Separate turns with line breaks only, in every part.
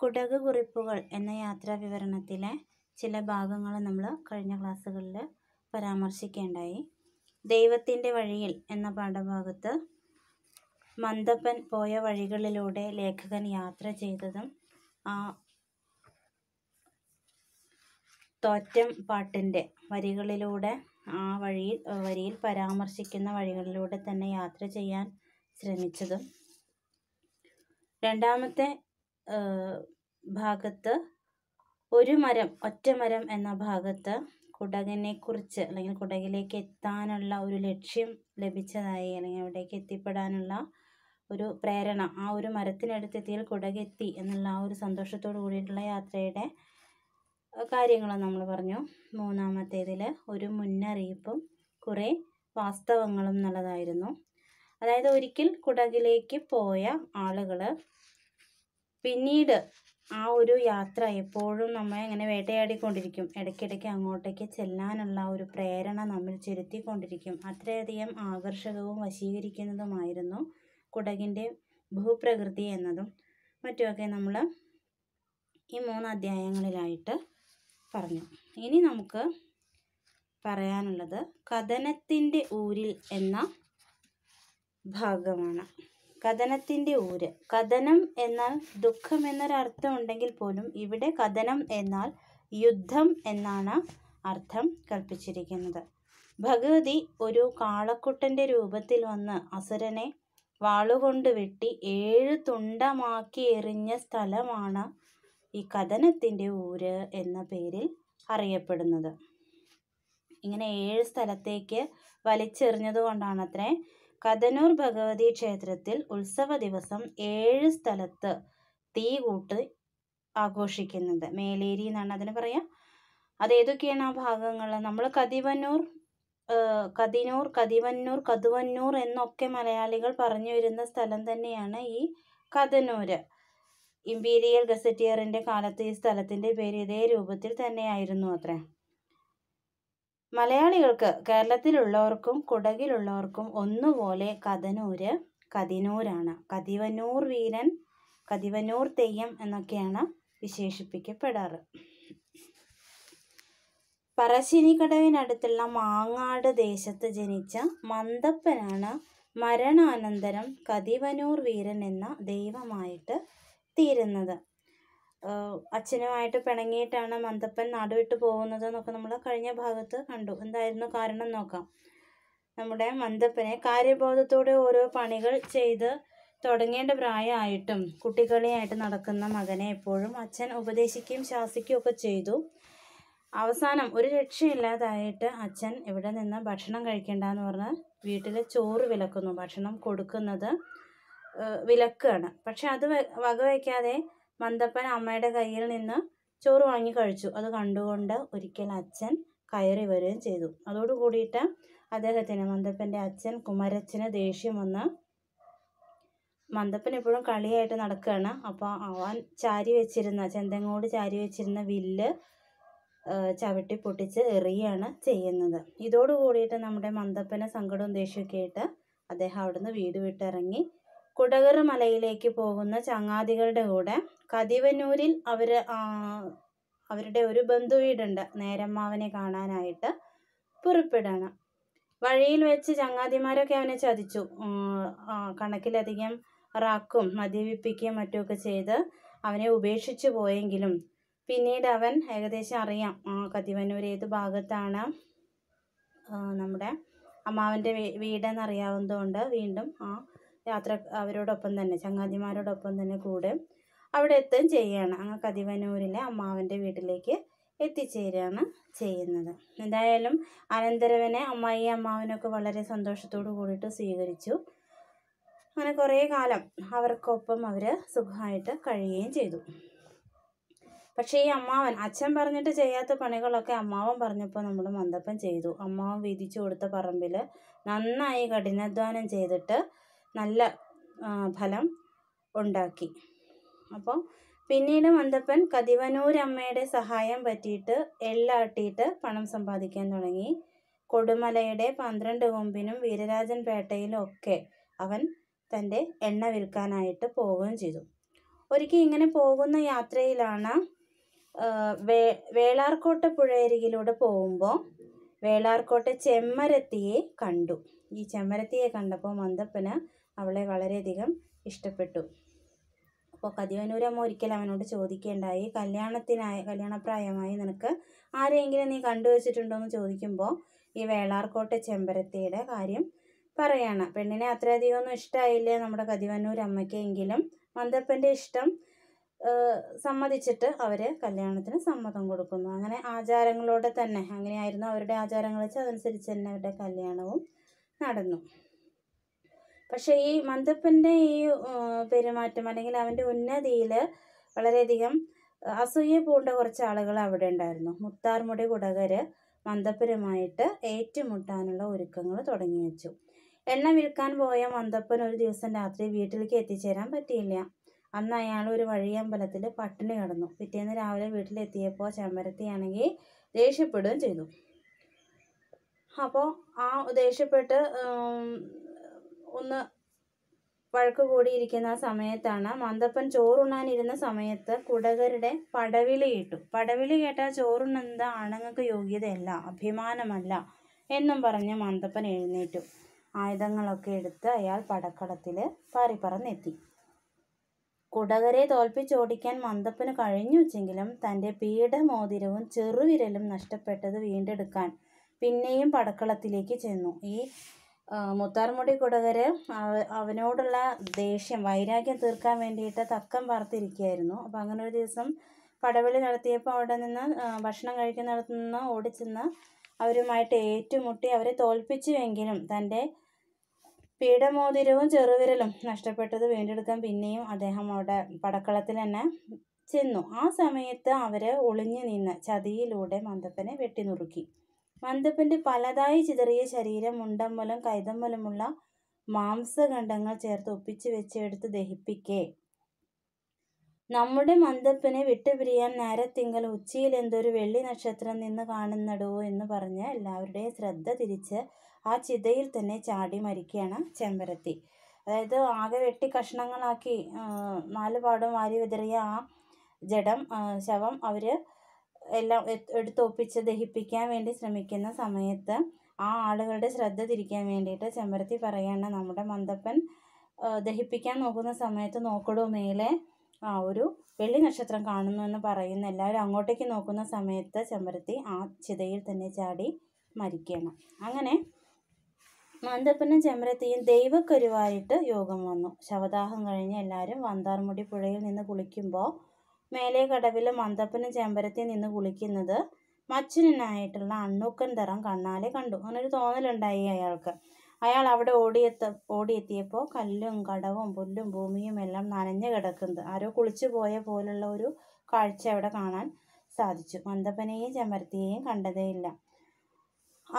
കുറിപ്പുകൾ എന്ന വിവരണത്തിലെ ചില ഭാഗങ്ങൾ നമ്മൾ കഴിഞ്ഞ ക്ലാസ്സുകളിൽ പരാമർശിക്കേണ്ടായി ദൈവത്തിൻ്റെ വഴിയിൽ എന്ന പാഠഭാഗത്ത് മന്ദപ്പൻ പോയ വഴികളിലൂടെ ലേഖകൻ യാത്ര ചെയ്തതും ആ തോറ്റം പാട്ടിൻ്റെ വരികളിലൂടെ ആ വഴിയിൽ വരിയിൽ പരാമർശിക്കുന്ന വഴികളിലൂടെ തന്നെ യാത്ര ചെയ്യാൻ ശ്രമിച്ചതും രണ്ടാമത്തെ ഭാഗത്ത് ഒരു മരം ഒറ്റ മരം എന്ന ഭാഗത്ത് കുടകിനെക്കുറിച്ച് അല്ലെങ്കിൽ കുടകിലേക്ക് എത്താനുള്ള ഒരു ലക്ഷ്യം ലഭിച്ചതായി അല്ലെങ്കിൽ അവിടേക്ക് എത്തിപ്പെടാനുള്ള ഒരു പ്രേരണ ആ ഒരു മരത്തിനടുത്തെത്തിയാൽ കുടകെത്തി എന്നുള്ള ആ ഒരു സന്തോഷത്തോടു കൂടിയിട്ടുള്ള യാത്രയുടെ കാര്യങ്ങൾ നമ്മൾ പറഞ്ഞു മൂന്നാമത്തേതിൽ ഒരു മുന്നറിയിപ്പും കുറേ വാസ്തവങ്ങളും എന്നുള്ളതായിരുന്നു അതായത് ഒരിക്കൽ കുടകിലേക്ക് പോയ ആളുകൾ പിന്നീട് ആ ഒരു യാത്ര എപ്പോഴും നമ്മെ ഇങ്ങനെ വേട്ടയാടിക്കൊണ്ടിരിക്കും ഇടയ്ക്കിടയ്ക്ക് അങ്ങോട്ടേക്ക് ചെല്ലാനുള്ള ഒരു പ്രേരണ നമ്മിൽ ചെലുത്തിക്കൊണ്ടിരിക്കും അത്രയധികം ആകർഷകവും വശീകരിക്കുന്നതുമായിരുന്നു കുടകിൻ്റെ ഭൂപ്രകൃതി എന്നതും മറ്റുമൊക്കെ നമ്മൾ ഈ മൂന്ന് അധ്യായങ്ങളിലായിട്ട് പറഞ്ഞു ഇനി നമുക്ക് പറയാനുള്ളത് കഥനത്തിൻ്റെ ഊരിൽ എന്ന ഭാഗമാണ് കഥനത്തിൻ്റെ ഊര് കഥനം എന്നാൽ ദുഃഖം എന്നൊരർത്ഥം ഉണ്ടെങ്കിൽ പോലും ഇവിടെ കഥനം എന്നാൽ യുദ്ധം എന്നാണ് അർത്ഥം കൽപ്പിച്ചിരിക്കുന്നത് ഭഗവതി ഒരു കാളക്കുട്ടൻ്റെ രൂപത്തിൽ വന്ന് അസുരനെ വാളുകൊണ്ട് വെട്ടി ഏഴ് തുണ്ടമാക്കി എറിഞ്ഞ സ്ഥലമാണ് ഈ കഥനത്തിൻ്റെ ഊര് എന്ന പേരിൽ അറിയപ്പെടുന്നത് ഇങ്ങനെ ഏഴ് സ്ഥലത്തേക്ക് വലിച്ചെറിഞ്ഞതുകൊണ്ടാണ് അത്രേ കഥനൂർ ഭഗവതി ക്ഷേത്രത്തിൽ ഉത്സവ ദിവസം ഏഴ് സ്ഥലത്ത് തീ കൂട്ട് ആഘോഷിക്കുന്നത് മേലേരി എന്നാണ് അതിന് അത് ഏതൊക്കെയാണ് ആ ഭാഗങ്ങൾ നമ്മൾ കതിവന്നൂർ കതിനൂർ കതിവന്നൂർ കതുവന്നൂർ എന്നൊക്കെ മലയാളികൾ പറഞ്ഞു വരുന്ന സ്ഥലം തന്നെയാണ് ഈ കഥനൂര് ഇമ്പീരിയൽ ഗസറ്റിയറിൻ്റെ കാലത്ത് ഈ സ്ഥലത്തിൻ്റെ പേര് ഇതേ രൂപത്തിൽ തന്നെയായിരുന്നു അത്രേ മലയാളികൾക്ക് കേരളത്തിലുള്ളവർക്കും കുടകിലുള്ളവർക്കും ഒന്നുപോലെ കതനൂര് കതിനൂരാണ് കതിവനൂർ വീരൻ കതിവനൂർ തെയ്യം എന്നൊക്കെയാണ് വിശേഷിപ്പിക്കപ്പെടാറ് പറശ്ശിനിക്കടവിനടുത്തുള്ള മാങ്ങാട് ദേശത്ത് ജനിച്ച മന്ദപ്പനാണ് മരണാനന്തരം കതിവനൂർ വീരൻ എന്ന ദൈവമായിട്ട് തീരുന്നത് അച്ഛനുമായിട്ട് പിണങ്ങിയിട്ടാണ് മന്തപ്പൻ നാടുവിട്ട് പോകുന്നത് എന്നൊക്കെ നമ്മൾ കഴിഞ്ഞ ഭാഗത്ത് കണ്ടു എന്തായിരുന്നു കാരണം നോക്കാം നമ്മുടെ മന്തപ്പനെ കാര്യബോധത്തോടെ ഓരോ പണികൾ ചെയ്ത് തുടങ്ങേണ്ട പ്രായമായിട്ടും കുട്ടികളിയായിട്ട് നടക്കുന്ന മകനെ എപ്പോഴും അച്ഛൻ ഉപദേശിക്കുകയും ശാസിക്കുകയും ഒക്കെ ചെയ്തു അവസാനം ഒരു രക്ഷയില്ലാതായിട്ട് അച്ഛൻ ഇവിടെ നിന്ന് ഭക്ഷണം കഴിക്കേണ്ടെന്ന് പറഞ്ഞ് വീട്ടിൽ ചോറ് വിലക്കുന്നു ഭക്ഷണം കൊടുക്കുന്നത് വിലക്കാണ് പക്ഷെ അത് വകവയ്ക്കാതെ മന്തപ്പൻ അമ്മയുടെ കയ്യിൽ നിന്ന് ചോറ് വാങ്ങി കഴിച്ചു അത് കണ്ടുകൊണ്ട് ഒരിക്കൽ അച്ഛൻ കയറി വരികയും ചെയ്തു അതോടുകൂടിയിട്ട് അദ്ദേഹത്തിന് മന്തപ്പൻ്റെ അച്ഛൻ കുമരച്ചന് ദേഷ്യം വന്ന് മന്തപ്പൻ എപ്പോഴും കളിയായിട്ട് നടക്കുകയാണ് അപ്പോൾ അവൻ ചാരി വെച്ചിരുന്ന ചെന്തങ്ങോട് ചാരി വെച്ചിരുന്ന വില്ല് ചവിട്ടി പൊട്ടിച്ച് എറിയാണ് ചെയ്യുന്നത് ഇതോടുകൂടിയിട്ട് നമ്മുടെ മന്ദപ്പനെ സങ്കടവും ദേഷ്യമൊക്കെ ആയിട്ട് അദ്ദേഹം അവിടുന്ന് വീട് വിട്ടിറങ്ങി കുടകർ മലയിലേക്ക് പോകുന്ന ചങ്ങാതികളുടെ കൂടെ കതിവന്നൂരിൽ അവർ അവരുടെ ഒരു ബന്ധു വീടുണ്ട് നേരമ്മാവനെ കാണാനായിട്ട് പുറപ്പെടണം വഴിയിൽ വെച്ച് ചങ്ങാതിമാരൊക്കെ അവനെ ചതിച്ചു കണക്കിലധികം റാക്കും മദ്യപിപ്പിക്കുകയും മറ്റുമൊക്കെ ചെയ്ത് അവനെ ഉപേക്ഷിച്ചു പോയെങ്കിലും പിന്നീട് അവൻ ഏകദേശം അറിയാം കതിവന്നൂർ ഏത് ഭാഗത്താണ് നമ്മുടെ അമ്മാവൻ്റെ വീടെന്നറിയാവുന്നതുകൊണ്ട് വീണ്ടും ആ യാത്ര അവരോടൊപ്പം തന്നെ ചങ്ങാതിമാരോടൊപ്പം തന്നെ കൂടെ അവിടെ എത്തുകയും ചെയ്യുകയാണ് അങ്ങ് കതിവനൂരിലെ അമ്മാവൻ്റെ വീട്ടിലേക്ക് എത്തിച്ചേരുകയാണ് ചെയ്യുന്നത് എന്തായാലും അനന്തരവനെ അമ്മായി അമ്മാവനൊക്കെ വളരെ സന്തോഷത്തോടു കൂടിയിട്ട് സ്വീകരിച്ചു അങ്ങനെ കുറേ കാലം അവർക്കൊപ്പം അവർ സുഖമായിട്ട് കഴിയുകയും ചെയ്തു പക്ഷേ ഈ അമ്മാവൻ അച്ഛൻ പറഞ്ഞിട്ട് ചെയ്യാത്ത പണികളൊക്കെ അമ്മാവൻ പറഞ്ഞപ്പോൾ നമ്മൾ മന്ദപ്പം ചെയ്തു അമ്മാവൻ വിധിച്ചു കൊടുത്ത പറമ്പിൽ നന്നായി കഠിനാധ്വാനം ചെയ്തിട്ട് നല്ല ഫലം ഉണ്ടാക്കി അപ്പോൾ പിന്നീട് മന്തപ്പൻ കതിവനൂരമ്മയുടെ സഹായം പറ്റിയിട്ട് എള്ളാട്ടിയിട്ട് പണം സമ്പാദിക്കാൻ തുടങ്ങി കൊടുമലയുടെ പന്ത്രണ്ട് കൊമ്പിനും വീരരാജൻ പേട്ടയിലും ഒക്കെ അവൻ തൻ്റെ എണ്ണ വിൽക്കാനായിട്ട് പോവുകയും ചെയ്തു ഒരിക്കൽ ഇങ്ങനെ പോകുന്ന യാത്രയിലാണ് വേ വേളാർക്കോട്ട പുഴയരികിലൂടെ പോകുമ്പോൾ വേളാർക്കോട്ടെ ചെമ്മരത്തിയെ കണ്ടു ഈ ചെമ്മരത്തിയെ കണ്ടപ്പോൾ മന്ദപ്പന് അവളെ വളരെയധികം ഇഷ്ടപ്പെട്ടു അപ്പോൾ കതിവനൂരമ്മ ഒരിക്കൽ അവനോട് ചോദിക്കേണ്ടായി കല്യാണത്തിനായി കല്യാണപ്രായമായി നിനക്ക് ആരെയെങ്കിലും നീ കണ്ടുവച്ചിട്ടുണ്ടോ എന്ന് ചോദിക്കുമ്പോൾ ഈ വേളാർകോട്ടെ ചെമ്പരത്തിയുടെ കാര്യം പറയാണ് പെണ്ണിനെ അത്രയധികം ഒന്നും ഇഷ്ടമായില്ലേ നമ്മുടെ എങ്കിലും മന്ദപ്പൻ്റെ ഇഷ്ടം സമ്മതിച്ചിട്ട് അവർ കല്യാണത്തിന് സമ്മതം കൊടുക്കുന്നു അങ്ങനെ ആചാരങ്ങളോടെ തന്നെ അങ്ങനെയായിരുന്നു അവരുടെ ആചാരങ്ങൾ വെച്ച് അതനുസരിച്ച് തന്നെ അവരുടെ കല്യാണവും നടന്നു പക്ഷേ ഈ മന്ദപ്പൻ്റെ ഈ പെരുമാറ്റം അല്ലെങ്കിൽ അവൻ്റെ ഉന്നതിയിൽ വളരെയധികം അസൂയ പൂണ്ട കുറച്ച് ആളുകൾ അവിടെ ഉണ്ടായിരുന്നു മുത്താർമുടി കുടകർ മന്തപ്പരുമായിട്ട് ഏറ്റുമുട്ടാനുള്ള ഒരുക്കങ്ങൾ തുടങ്ങി വെച്ചു എണ്ണ വിൽക്കാൻ പോയ മന്ദപ്പൻ ഒരു ദിവസം രാത്രി വീട്ടിലേക്ക് എത്തിച്ചേരാൻ പറ്റിയില്ല അന്ന് അയാൾ ഒരു വഴിയമ്പലത്തിൽ പട്ടിണി കിടന്നു പിറ്റേന്ന് രാവിലെ വീട്ടിലെത്തിയപ്പോൾ ചെമ്പരത്തിയാണെങ്കിൽ ദേഷ്യപ്പെടുകയും ചെയ്തു അപ്പോൾ ആ ദേഷ്യപ്പെട്ട് ഒന്ന് വഴക്ക് കൂടിയിരിക്കുന്ന ആ സമയത്താണ് മന്ദപ്പൻ ചോറുണ്ണാനിരുന്ന സമയത്ത് കുടകരുടെ പടവിളി കേട്ടു പടവിളി കേട്ടാൽ ചോറുണ്ണുന്നത് ആണുങ്ങൾക്ക് യോഗ്യതയല്ല അഭിമാനമല്ല എന്നും പറഞ്ഞ് മന്ദപ്പൻ എഴുന്നേറ്റു ആയുധങ്ങളൊക്കെ എടുത്ത് അയാൾ പടക്കടത്തിൽ പാറിപ്പറന്നെത്തി കുടകരെ തോൽപ്പിച്ചോടിക്കാൻ മന്ദപ്പന് കഴിഞ്ഞുവെച്ചെങ്കിലും തൻ്റെ പീഠമോതിരവും ചെറുവിരലും നഷ്ടപ്പെട്ടത് വീണ്ടെടുക്കാൻ പിന്നെയും പടക്കളത്തിലേക്ക് ചെന്നു ഈ മുത്താർമുടി കുടകർ അവനോടുള്ള ദേഷ്യം വൈരാഗ്യം തീർക്കാൻ വേണ്ടിയിട്ട് തക്കം പാർത്തിരിക്കുകയായിരുന്നു അപ്പോൾ അങ്ങനെ ഒരു ദിവസം പടവിളി നടത്തിയപ്പോൾ അവിടെ നിന്ന് ഭക്ഷണം കഴിക്കുന്നിടത്തു നിന്ന് ഓടിച്ചെന്ന് അവരുമായിട്ട് ഏറ്റുമുട്ടി അവരെ തോൽപ്പിച്ചുവെങ്കിലും തൻ്റെ പീഠമോതിരവും ചെറുവിരലും നഷ്ടപ്പെട്ടത് വീണ്ടെടുക്കാൻ പിന്നെയും അദ്ദേഹം അവിടെ പടക്കളത്തിൽ തന്നെ ചെന്നു ആ സമയത്ത് അവർ ഒളിഞ്ഞു നിന്ന് ചതിയിലൂടെ മന്ദപ്പനെ വെട്ടിനുറുക്കി മന്ദപ്പൻ്റെ പലതായി ചിതറിയ ശരീരം മുണ്ടമ്മലും കൈതമ്മലുമുള്ള മാംസഖണ്ഡങ്ങൾ ചേർത്ത് ഒപ്പിച്ചു വെച്ചെടുത്ത് ദഹിപ്പിക്കേ നമ്മുടെ മന്ദപ്പനെ വിട്ടുപിരിയാൻ നേരത്തിങ്കൽ ഉച്ചയിൽ എന്തൊരു വെള്ളി നക്ഷത്രം നിന്ന് കാണുന്നടോ എന്ന് പറഞ്ഞ് എല്ലാവരുടെയും ശ്രദ്ധ തിരിച്ച് ആ ചിതയിൽ തന്നെ ചാടി മരിക്കുകയാണ് ചെമ്പരത്തി അതായത് ആകെ വെട്ടി കഷ്ണങ്ങളാക്കി നാല് പാടും വാരി വിതറിയ ആ ജഡം ശവം അവർ എല്ലാം എടുത്തൊപ്പിച്ച് ദഹിപ്പിക്കാൻ വേണ്ടി ശ്രമിക്കുന്ന സമയത്ത് ആ ആളുകളുടെ ശ്രദ്ധ തിരിക്കാൻ വേണ്ടിയിട്ട് ചെമ്പരത്തി പറയാണ് നമ്മുടെ മന്ദപ്പൻ ദഹിപ്പിക്കാൻ നോക്കുന്ന സമയത്ത് നോക്കടോ മേലെ ആ ഒരു വെള്ളി നക്ഷത്രം കാണുന്നു എന്ന് പറയുന്ന എല്ലാവരും അങ്ങോട്ടേക്ക് നോക്കുന്ന സമയത്ത് ചെമ്പരത്തി ആ ചിതയിൽ തന്നെ ചാടി മരിക്കണം അങ്ങനെ മന്ദപ്പനും ചെമ്പരത്തിയും ദൈവക്കരുവായിട്ട് യോഗം വന്നു ശവദാഹം കഴിഞ്ഞ് എല്ലാവരും വന്താർമുടി പുഴയിൽ നിന്ന് കുളിക്കുമ്പോൾ മേലെ കടവിലെ മന്തപ്പനും ചെമ്പരത്തിൽ നിന്ന് കുളിക്കുന്നത് മച്ചുനായിട്ടുള്ള അണ്ണൂക്കൻ തറം കണ്ണാലെ കണ്ടു അങ്ങനൊരു തോന്നലുണ്ടായി അയാൾക്ക് അയാൾ അവിടെ ഓടിയെത്ത ഓടിയെത്തിയപ്പോൾ കല്ലും കടവും പുല്ലും ഭൂമിയും എല്ലാം നനഞ്ഞു കിടക്കുന്നത് ആരോ കുളിച്ചു പോയ പോലുള്ള ഒരു കാഴ്ച അവിടെ കാണാൻ സാധിച്ചു മന്ദപ്പനെയും ചെമ്പരത്തിയെയും കണ്ടതേയില്ല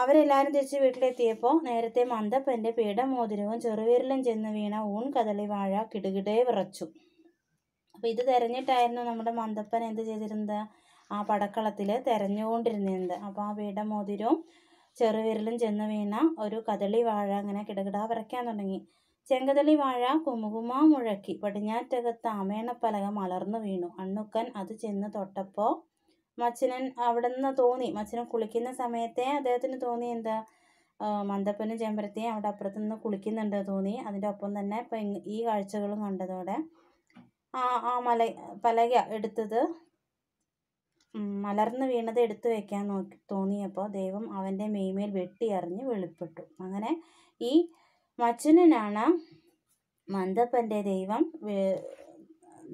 അവരെല്ലാവരും തിരിച്ച് വീട്ടിലെത്തിയപ്പോൾ നേരത്തെ മന്ദപ്പൻ്റെ പീഠമോതിരവും ചെറുവിരലും ചെന്ന് വീണ ഊൺ കദളി വാഴ കിടുകിടേ വിറച്ചു അപ്പോൾ ഇത് തിരഞ്ഞിട്ടായിരുന്നു നമ്മുടെ മന്ദപ്പൻ എന്ത് ചെയ്തിരുന്നത് ആ പടക്കളത്തിൽ തിരഞ്ഞുകൊണ്ടിരുന്നത് അപ്പോൾ ആ മോതിരവും ചെറുവിരലും ചെന്ന് വീണ ഒരു കദളി വാഴ അങ്ങനെ കിടകിടാ വരയ്ക്കാൻ തുടങ്ങി ചെങ്കതളി വാഴ കുമുകുമ മുഴക്കി പടിഞ്ഞാറ്റകത്ത് ആമേണപ്പലക മലർന്നു വീണു അണ്ണുക്കൻ അത് ചെന്ന് തൊട്ടപ്പോൾ മച്ചനൻ അവിടെ നിന്ന് തോന്നി മച്ചനൻ കുളിക്കുന്ന സമയത്തെ അദ്ദേഹത്തിന് തോന്നി എന്താ മന്ദപ്പനും ചെമ്പരത്തിയും അവിടെ അപ്പുറത്ത് നിന്ന് കുളിക്കുന്നുണ്ട് തോന്നി അതിൻ്റെ ഒപ്പം തന്നെ ഇപ്പം ഈ കാഴ്ചകളും കണ്ടതോടെ ആ ആ മല പലക എടുത്തത് മലർന്നു വീണത് എടുത്തു വെക്കാൻ നോക്കി തോന്നിയപ്പോൾ ദൈവം അവൻ്റെ വെട്ടി വെട്ടിയറിഞ്ഞ് വെളിപ്പെട്ടു അങ്ങനെ ഈ മച്ചനാണ് മന്ദപ്പൻ്റെ ദൈവം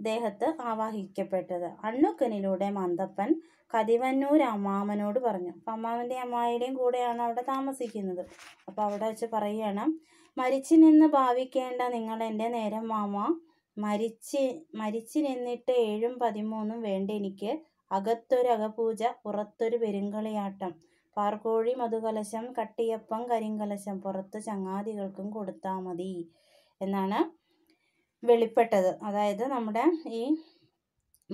ദേഹത്ത് ആവാഹിക്കപ്പെട്ടത് അണ്ണുക്കനിലൂടെ മന്ദപ്പൻ കതിവന്നൂർ അമ്മാമനോട് പറഞ്ഞു അപ്പം അമ്മാവൻ്റെയും അമ്മായിയുടെയും കൂടെയാണ് അവിടെ താമസിക്കുന്നത് അപ്പോൾ അവിടെ വെച്ച് പറയുകയാണ് മരിച്ചു നിന്ന് ഭാവിക്കേണ്ട നിങ്ങൾ എൻ്റെ നേരം മാമ മരിച്ചു നിന്നിട്ട് ഏഴും പതിമൂന്നും അകത്തൊരു അകപൂജ പുറത്തൊരു പെരുങ്കളിയാട്ടം പാർക്കോഴി മധുകലശം കട്ടിയപ്പം കരിങ്കലശം പുറത്ത് ചങ്ങാതികൾക്കും കൊടുത്താൽ മതി എന്നാണ് വെളിപ്പെട്ടത് അതായത് നമ്മുടെ ഈ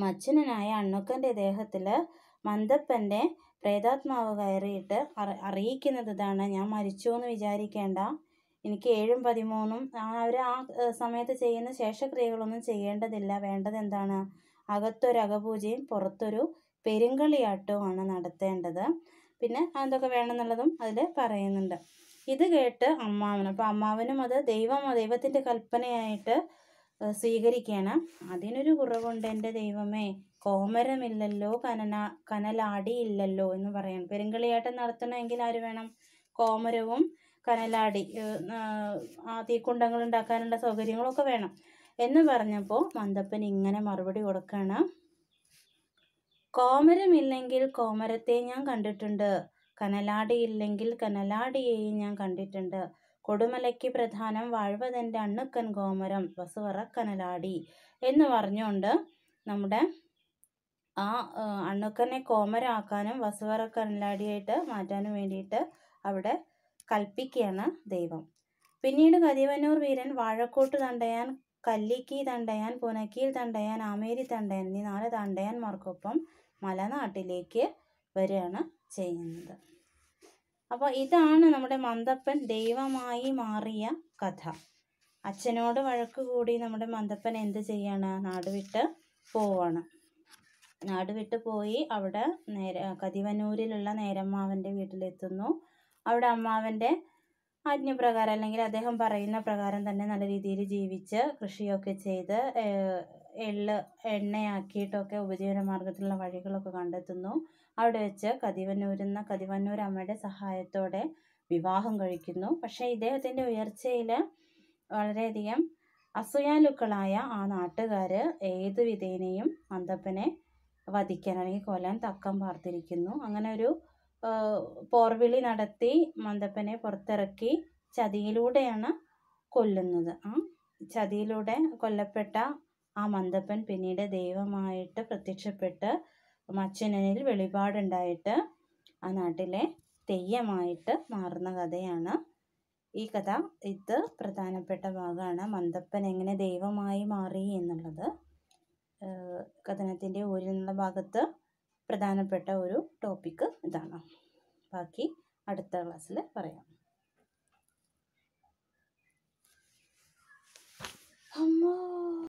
മച്ചനായ അണ്ണുക്കൻ്റെ ദേഹത്തിൽ മന്ദപ്പൻ്റെ പ്രേതാത്മാവ് കയറിയിട്ട് അറിയിക്കുന്നത് ഇതാണ് ഞാൻ മരിച്ചു എന്ന് വിചാരിക്കേണ്ട എനിക്ക് ഏഴും പതിമൂന്നും അവർ ആ സമയത്ത് ചെയ്യുന്ന ശേഷക്രിയകളൊന്നും ചെയ്യേണ്ടതില്ല വേണ്ടത് എന്താണ് അകത്തൊരു അകപൂജയും പുറത്തൊരു പെരുങ്കളിയാട്ടവുമാണ് നടത്തേണ്ടത് പിന്നെ അതൊക്കെ വേണമെന്നുള്ളതും അതിൽ പറയുന്നുണ്ട് ഇത് കേട്ട് അമ്മാവനും അപ്പോൾ അമ്മാവനും അത് ദൈവം ദൈവത്തിൻ്റെ കൽപ്പനയായിട്ട് സ്വീകരിക്കുകയാണ് അതിനൊരു കുറവുണ്ട് എൻ്റെ ദൈവമേ കോമരമില്ലല്ലോ കനന കനലാടിയില്ലല്ലോ എന്ന് പറയാണ് പെരുങ്കളിയാട്ടം നടത്തണമെങ്കിൽ ആര് വേണം കോമരവും കനലാടി ആ തീക്കുണ്ടങ്ങൾ ഉണ്ടാക്കാനുള്ള സൗകര്യങ്ങളൊക്കെ വേണം എന്ന് പറഞ്ഞപ്പോൾ മന്ദപ്പൻ ഇങ്ങനെ മറുപടി കൊടുക്കുകയാണ് കോമരമില്ലെങ്കിൽ കോമരത്തെ ഞാൻ കണ്ടിട്ടുണ്ട് കനലാടി ഇല്ലെങ്കിൽ കനലാടിയെയും ഞാൻ കണ്ടിട്ടുണ്ട് കൊടുമലയ്ക്ക് പ്രധാനം വാഴ്വതൻ്റെ അണ്ണുക്കൻ കോമരം വസുവറ കനലാടി എന്ന് പറഞ്ഞുകൊണ്ട് നമ്മുടെ ആ അണ്ണുക്കനെ കോമരാക്കാനും വസുവറ കനലാടിയായിട്ട് മാറ്റാനും വേണ്ടിയിട്ട് അവിടെ കൽപ്പിക്കുകയാണ് ദൈവം പിന്നീട് കതിവന്നൂർ വീരൻ വാഴക്കോട്ട് തണ്ടയാൻ കല്ലിക്കി തണ്ടയാൻ പുനക്കീൽ തണ്ടയാൻ ആമേരി തണ്ടയാൻ എന്നീ നാല് തണ്ടയാന്മാർക്കൊപ്പം മലനാട്ടിലേക്ക് വരികയാണ് ചെയ്യുന്നത് അപ്പോൾ ഇതാണ് നമ്മുടെ മന്തപ്പൻ ദൈവമായി മാറിയ കഥ അച്ഛനോട് വഴക്ക് കൂടി നമ്മുടെ മന്തപ്പൻ എന്ത് ചെയ്യാണ് നാട് വിട്ട് പോവാണ് നാട് വിട്ട് പോയി അവിടെ നേര കതിവനൂരിലുള്ള നേരമ്മാവൻ്റെ വീട്ടിലെത്തുന്നു അവിടെ അമ്മാവൻ്റെ ആജ്ഞപ്രകാരം അല്ലെങ്കിൽ അദ്ദേഹം പറയുന്ന പ്രകാരം തന്നെ നല്ല രീതിയിൽ ജീവിച്ച് കൃഷിയൊക്കെ ചെയ്ത് എള്ള് എണ്ണയാക്കിയിട്ടൊക്കെ ഉപജീവന മാർഗത്തിലുള്ള വഴികളൊക്കെ കണ്ടെത്തുന്നു അവിടെ വെച്ച് കതിവന്നൂരുന്ന കതിവന്നൂരമ്മയുടെ സഹായത്തോടെ വിവാഹം കഴിക്കുന്നു പക്ഷേ ഇദ്ദേഹത്തിൻ്റെ ഉയർച്ചയിൽ വളരെയധികം അസൂയാലുക്കളായ ആ നാട്ടുകാർ ഏത് വിധേനയും അന്തപ്പനെ വധിക്കാൻ അല്ലെങ്കിൽ കൊല്ലാൻ തക്കം പാർത്തിരിക്കുന്നു അങ്ങനെ ഒരു പോർവിളി നടത്തി മന്തപ്പനെ പുറത്തിറക്കി ചതിയിലൂടെയാണ് കൊല്ലുന്നത് ആ ചതിയിലൂടെ കൊല്ലപ്പെട്ട ആ മന്തപ്പൻ പിന്നീട് ദൈവമായിട്ട് പ്രത്യക്ഷപ്പെട്ട് മച്ചുനനിൽ വെളിപാടുണ്ടായിട്ട് ആ നാട്ടിലെ തെയ്യമായിട്ട് മാറുന്ന കഥയാണ് ഈ കഥ ഇത് പ്രധാനപ്പെട്ട ഭാഗമാണ് മന്തപ്പൻ എങ്ങനെ ദൈവമായി മാറി എന്നുള്ളത് കഥനത്തിൻ്റെ ഊരിൽ നിന്നുള്ള ഭാഗത്ത് പ്രധാനപ്പെട്ട ഒരു ടോപ്പിക്ക് ഇതാണ് ബാക്കി അടുത്ത ക്ലാസ്സിൽ പറയാം അമ്മോ